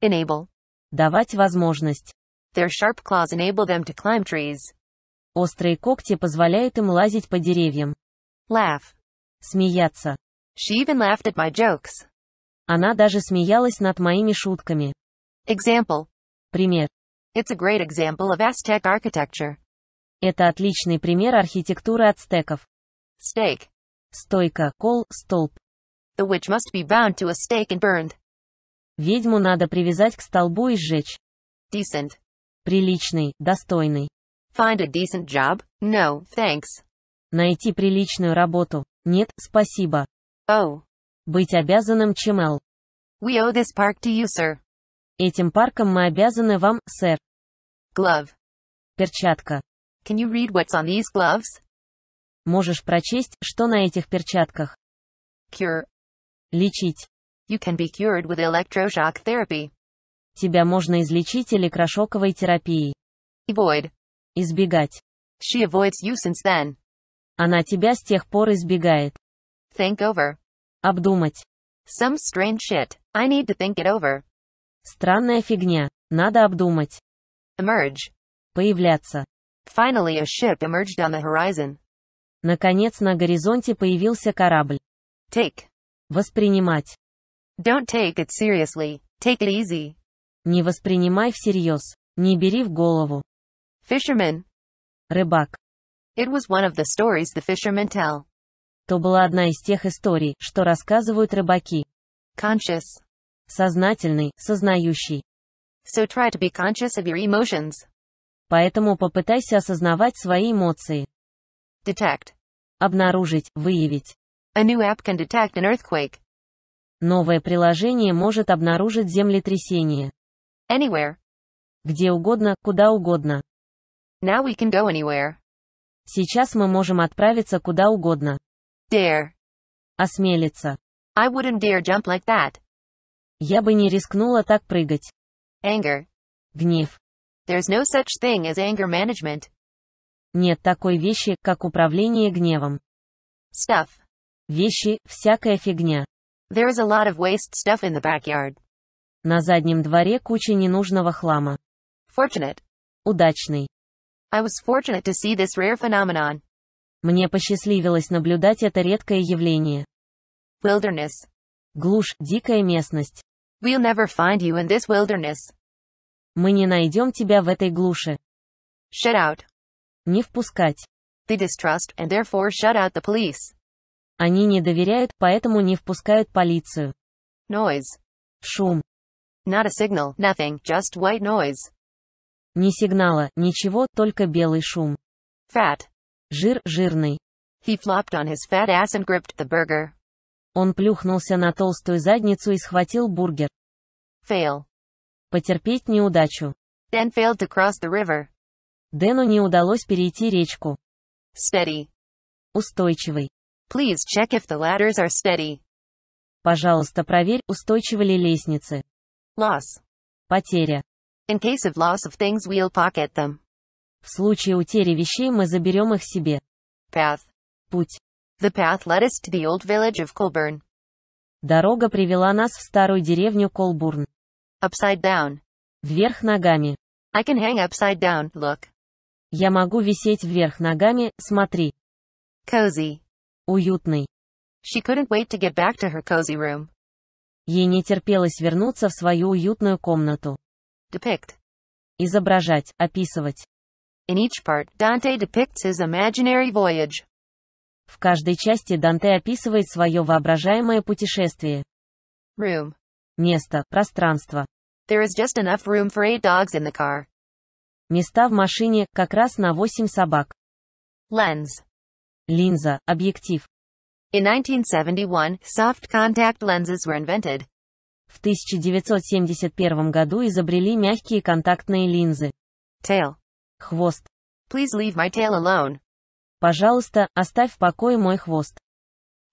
Enable. Давать возможность. Their sharp claws enable them to climb trees. Острые когти позволяют им лазить по деревьям. Laugh. Смеяться. She even laughed at my jokes. Она даже смеялась над моими шутками. Example. Пример. It's a great example of Aztec architecture. Это отличный пример архитектуры ацтеков. Stake. Стойка, кол, столб. The witch must be bound to a stake and burned. Ведьму надо привязать к столбу и сжечь. Decent. Приличный, достойный. Find a decent job? No, thanks. Найти приличную работу. Нет, спасибо. Oh. Быть обязанным Чемел. We owe this park to you, sir. Этим парком мы обязаны вам, сэр. Glove. Перчатка. Can you read what's on these gloves? Можешь прочесть, что на этих перчатках. Cure. Лечить. You can be cured with electroshock therapy. Тебя можно излечить электрошоковой терапией. Avoid. Избегать. She avoids you since then. Она тебя с тех пор избегает. Think over. Обдумать. Some strange shit. I need to think it over. Странная фигня. Надо обдумать. Emerge. Появляться. Finally a ship emerged on the horizon. Наконец на горизонте появился корабль. Take. Воспринимать. Don't take it seriously. Take it easy. Не воспринимай всерьез. Не бери в голову. Fisherman. Рыбак. It was one of the stories the fishermen tell. То была одна из тех историй, что рассказывают рыбаки. Conscious. Сознательный, сознающий. So try to be conscious of your emotions. Поэтому попытайся осознавать свои эмоции. Detect. Обнаружить, выявить. A new app can detect an earthquake. Новое приложение может обнаружить землетрясение. Anywhere. Где угодно, куда угодно. Now we can go anywhere. Сейчас мы можем отправиться куда угодно. Dare. Осмелиться. I wouldn't dare jump like that. Я бы не рискнула так прыгать. Anger. Гнев. There's no such thing as anger management. Нет такой вещи, как управление гневом. Stuff. Вещи, всякая фигня. There is a lot of waste stuff in the backyard. На заднем дворе куча ненужного хлама. Fortunate. Удачный. I was fortunate to see this rare phenomenon. Мне посчастливилось наблюдать это редкое явление. Wilderness. Глушь, дикая местность. We'll never find you in this wilderness. Мы не найдем тебя в этой глуши. Shut out. Не впускать. They distrust and therefore shut out the police. Они не доверяют, поэтому не впускают полицию. Noise. Шум. Not a signal, nothing, just white noise. Ни сигнала, ничего, только белый шум. Fat. Жир, жирный. He flopped on his fat ass and gripped the burger. Он плюхнулся на толстую задницу и схватил бургер. Fail. Потерпеть неудачу. Дэн failed to cross the river. Дэну не удалось перейти речку. Steady. Устойчивый. Please check if the ladders are steady. Пожалуйста, проверь, устойчивы ли лестницы. Loss. Потеря. In case of loss of things, we'll pocket them. В случае утери вещей мы заберем их себе. Path. Путь. The path led us to the old village of Colburn. Дорога привела нас в старую деревню Колбурн. Upside down. Вверх ногами. I can hang upside down, look. Я могу висеть вверх ногами, смотри. Cozy уютный. She couldn't wait to get back to her cozy room. Ей не терпелось вернуться в свою уютную комнату. Depict. Изображать, описывать. In each part, Dante depicts his imaginary voyage. В каждой части Данте описывает свое воображаемое путешествие. Room. Место, пространство. There is just enough room for eight dogs in the car. Места в машине как раз на восемь собак. Lens. Линза, объектив. In 1971, soft contact lenses were invented. В 1971 году изобрели мягкие контактные линзы. Tail. Хвост. Please leave my tail alone. Пожалуйста, оставь в покое мой хвост.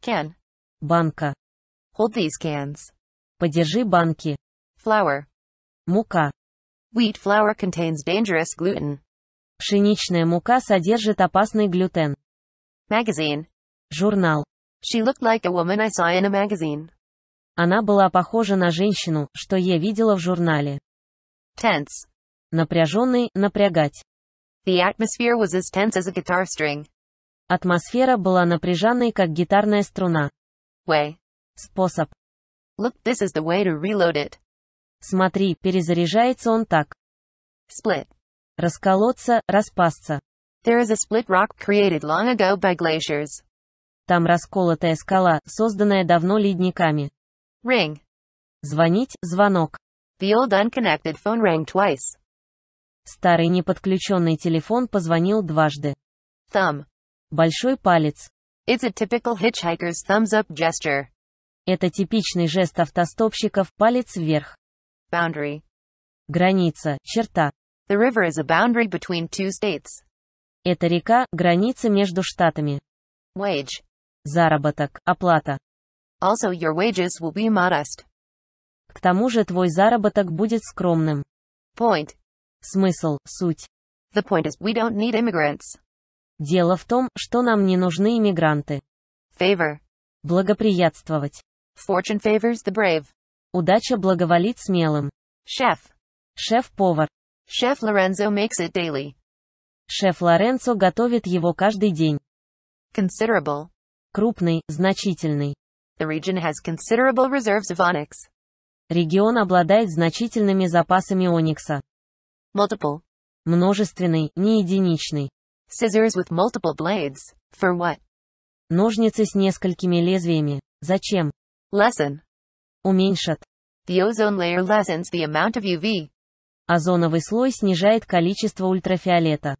Can. Банка. Hold these cans. Подержи банки. Flour. Мука. Wheat flour contains dangerous gluten. Пшеничная мука содержит опасный глютен. Magazine. Журнал. She looked like a woman I saw in a magazine. Она была похожа на женщину, что я видела в журнале. Tense. Напряженный, напрягать. The atmosphere was as tense as a guitar string. Атмосфера была напряженной, как гитарная струна. Way. Способ. Look, this is the way to reload it. Смотри, перезаряжается он так. Split. Расколоться, распасться. There is a split rock created long ago by glaciers. Там расколотая скала, созданная давно ледниками. Ring. Звонить, звонок. The old unconnected phone rang twice. Старый неподключенный телефон позвонил дважды. Thumb. Большой палец. It's a typical hitchhiker's thumbs up gesture. Это типичный жест автостопщиков, палец вверх. Boundary. Граница, черта. The river is a boundary between two states. Это река – границы между штатами. Wage. Заработок, оплата. Also your wages will be modest. К тому же твой заработок будет скромным. Point. Смысл, суть. The point is we don't need immigrants. Дело в том, что нам не нужны иммигранты. Favor. Благоприятствовать. Fortune favors the brave. Удача благоволит смелым. Шеф. Шеф-повар. Chef Lorenzo makes it daily. Шеф Лоренцо готовит его каждый день. Considerable. Крупный, значительный. The region has considerable reserves of onyx. Регион обладает значительными запасами оникса. Multiple. Множественный, не единичный. Scissors with multiple blades. For what? Ножницы с несколькими лезвиями. Зачем? Lessen. Уменьшат. The ozone layer lessens the amount of UV. Озоновый слой снижает количество ультрафиолета.